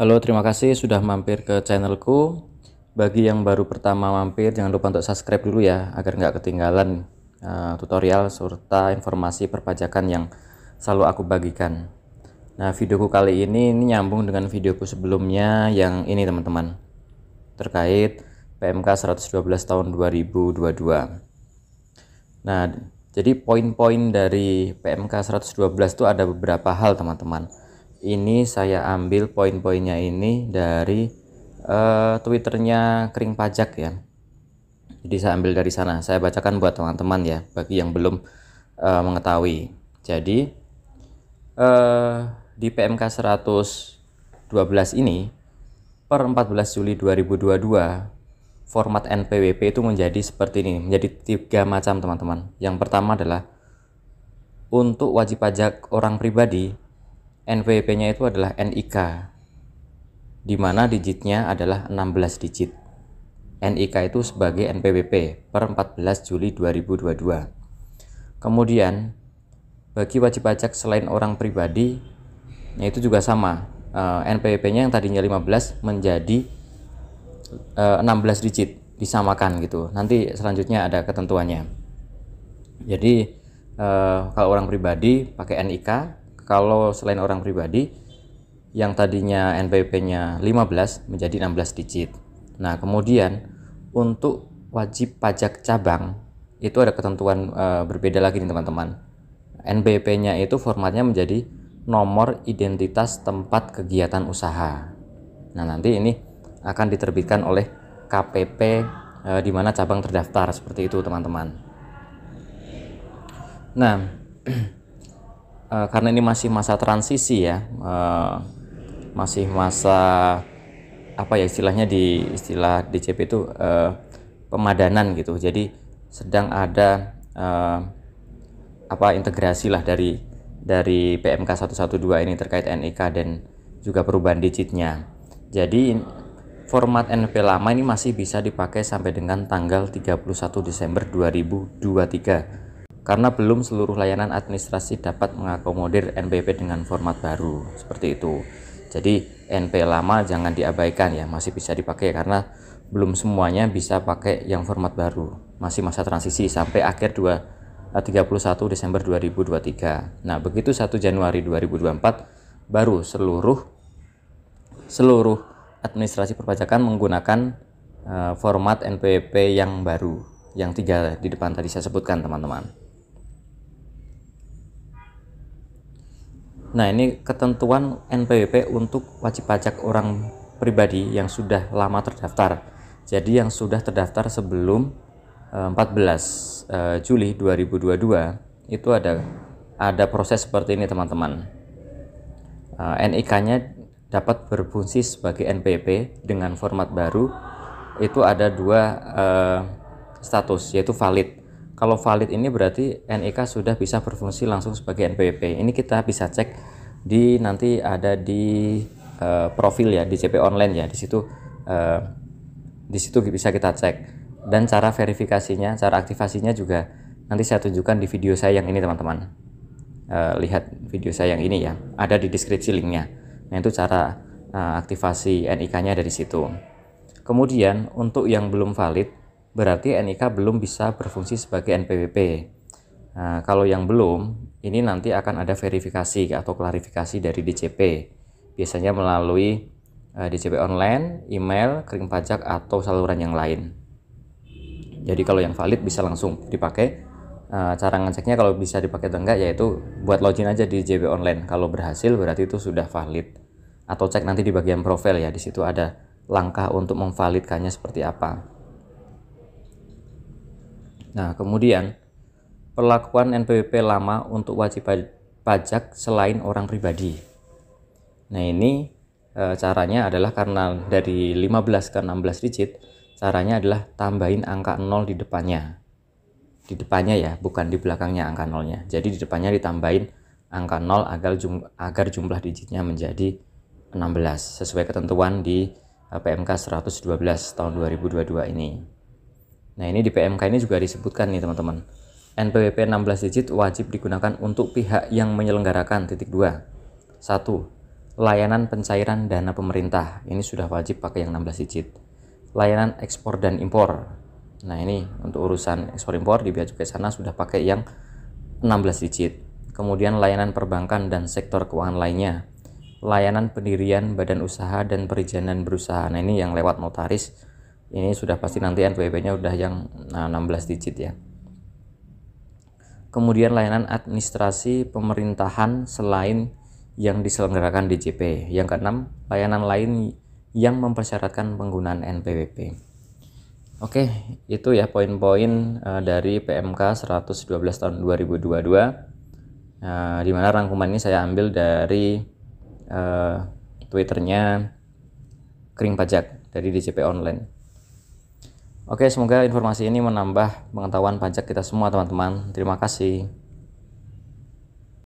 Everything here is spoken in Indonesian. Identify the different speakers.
Speaker 1: Halo, terima kasih sudah mampir ke channelku. Bagi yang baru pertama mampir, jangan lupa untuk subscribe dulu ya, agar nggak ketinggalan uh, tutorial serta informasi perpajakan yang selalu aku bagikan. Nah, videoku kali ini ini nyambung dengan videoku sebelumnya yang ini teman-teman, terkait PMK 112 tahun 2022. Nah, jadi poin-poin dari PMK 112 itu ada beberapa hal teman-teman ini saya ambil poin-poinnya ini dari uh, twitternya kering pajak ya jadi saya ambil dari sana saya bacakan buat teman-teman ya bagi yang belum uh, mengetahui jadi uh, di PMK 112 ini per 14 Juli 2022 format NPWP itu menjadi seperti ini menjadi tiga macam teman-teman yang pertama adalah untuk wajib pajak orang pribadi NPWP-nya itu adalah NIK, di mana digitnya adalah 16 digit. NIK itu sebagai NPWP per 14 Juli 2022. Kemudian, bagi wajib pajak selain orang pribadi, ya itu juga sama. Eh, NPWP-nya yang tadinya 15 menjadi 16 eh, digit, disamakan gitu. Nanti selanjutnya ada ketentuannya. Jadi, eh, kalau orang pribadi pakai NIK, kalau selain orang pribadi yang tadinya NPWP-nya 15 menjadi 16 digit. Nah, kemudian untuk wajib pajak cabang itu ada ketentuan e, berbeda lagi nih teman-teman. NBP-nya itu formatnya menjadi nomor identitas tempat kegiatan usaha. Nah, nanti ini akan diterbitkan oleh KPP e, eh, di mana cabang terdaftar seperti itu, teman-teman. Nah, Eh, karena ini masih masa transisi ya eh, masih masa apa ya istilahnya di istilah DCP itu eh, pemadanan gitu jadi sedang ada apa integrasi lah dari dari PMK 112 ini terkait NIK dan juga perubahan digitnya jadi format NP lama ini masih bisa dipakai sampai dengan tanggal 31 Desember 2023 karena belum seluruh layanan administrasi dapat mengakomodir NPP dengan format baru seperti itu. Jadi NP lama jangan diabaikan ya, masih bisa dipakai karena belum semuanya bisa pakai yang format baru. Masih masa transisi sampai akhir 2 31 eh, Desember 2023. Nah, begitu 1 Januari 2024 baru seluruh seluruh administrasi perpajakan menggunakan uh, format NPP yang baru yang tiga di depan tadi saya sebutkan teman-teman. Nah, ini ketentuan NPWP untuk wajib pajak orang pribadi yang sudah lama terdaftar. Jadi yang sudah terdaftar sebelum 14 eh, eh, Juli 2022 itu ada ada proses seperti ini teman-teman. Eh, NIK-nya dapat berfungsi sebagai NPWP dengan format baru itu ada dua status yaitu valid kalau valid ini berarti NIK sudah bisa berfungsi langsung sebagai NPWP. Ini kita bisa cek di nanti ada di uh, profil ya di CP online ya. Di situ uh, di situ bisa kita cek dan cara verifikasinya, cara aktivasinya juga nanti saya tunjukkan di video saya yang ini teman-teman. Uh, lihat video saya yang ini ya. Ada di deskripsi linknya. Nah itu cara uh, aktivasi NIK-nya dari situ. Kemudian untuk yang belum valid berarti NIK belum bisa berfungsi sebagai NPWP. Nah, kalau yang belum, ini nanti akan ada verifikasi atau klarifikasi dari DCP. Biasanya melalui uh, eh, DCP online, email, kering pajak, atau saluran yang lain. Jadi kalau yang valid bisa langsung dipakai. Uh, cara ngeceknya kalau bisa dipakai atau enggak yaitu buat login aja di DCP online. Kalau berhasil berarti itu sudah valid. Atau cek nanti di bagian profil ya, di situ ada langkah untuk memvalidkannya seperti apa. Nah, kemudian perlakuan NPWP lama untuk wajib pajak selain orang pribadi. Nah, ini e, caranya adalah karena dari 15 ke 16 digit, caranya adalah tambahin angka 0 di depannya. Di depannya ya, bukan di belakangnya angka 0-nya. Jadi di depannya ditambahin angka 0 agar jum agar jumlah digitnya menjadi 16 sesuai ketentuan di e, PMK 112 tahun 2022 ini. Nah ini di PMK ini juga disebutkan nih teman-teman. NPWP 16 digit wajib digunakan untuk pihak yang menyelenggarakan titik 2. 1. Layanan pencairan dana pemerintah. Ini sudah wajib pakai yang 16 digit. Layanan ekspor dan impor. Nah ini untuk urusan ekspor impor di Bea Cukai sana sudah pakai yang 16 digit. Kemudian layanan perbankan dan sektor keuangan lainnya. Layanan pendirian badan usaha dan perizinan berusaha. Nah ini yang lewat notaris ini sudah pasti nanti NPWP-nya udah yang nah, 16 digit ya. Kemudian layanan administrasi pemerintahan selain yang diselenggarakan DJP. Yang keenam, layanan lain yang mempersyaratkan penggunaan NPWP. Oke, itu ya poin-poin eh, dari PMK 112 tahun 2022. Uh, nah, di mana rangkuman ini saya ambil dari uh, Twitternya Kering Pajak dari DJP Online. Oke, semoga informasi ini menambah pengetahuan pajak kita semua, teman-teman. Terima kasih.